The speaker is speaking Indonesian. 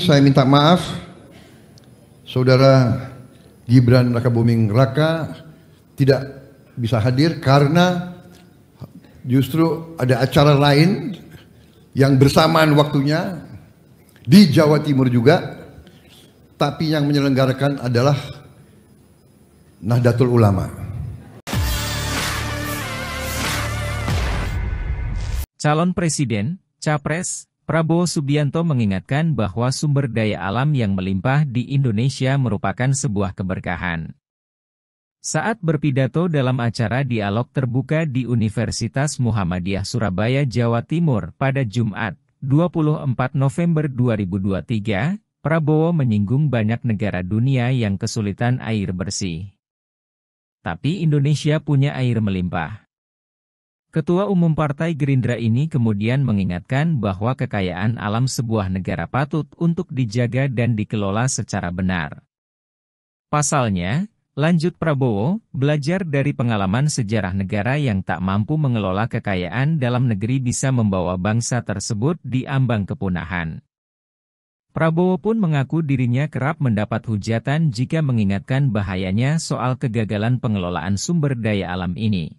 Saya minta maaf Saudara Gibran Raka Buming Raka tidak bisa hadir karena justru ada acara lain yang bersamaan waktunya di Jawa Timur juga tapi yang menyelenggarakan adalah Nahdlatul Ulama. Calon presiden, capres, Prabowo Subianto mengingatkan bahwa sumber daya alam yang melimpah di Indonesia merupakan sebuah keberkahan. Saat berpidato dalam acara dialog terbuka di Universitas Muhammadiyah Surabaya, Jawa Timur pada Jumat, 24 November 2023, Prabowo menyinggung banyak negara dunia yang kesulitan air bersih. Tapi Indonesia punya air melimpah. Ketua Umum Partai Gerindra ini kemudian mengingatkan bahwa kekayaan alam sebuah negara patut untuk dijaga dan dikelola secara benar. Pasalnya, lanjut Prabowo, belajar dari pengalaman sejarah negara yang tak mampu mengelola kekayaan dalam negeri bisa membawa bangsa tersebut di ambang kepunahan. Prabowo pun mengaku dirinya kerap mendapat hujatan jika mengingatkan bahayanya soal kegagalan pengelolaan sumber daya alam ini.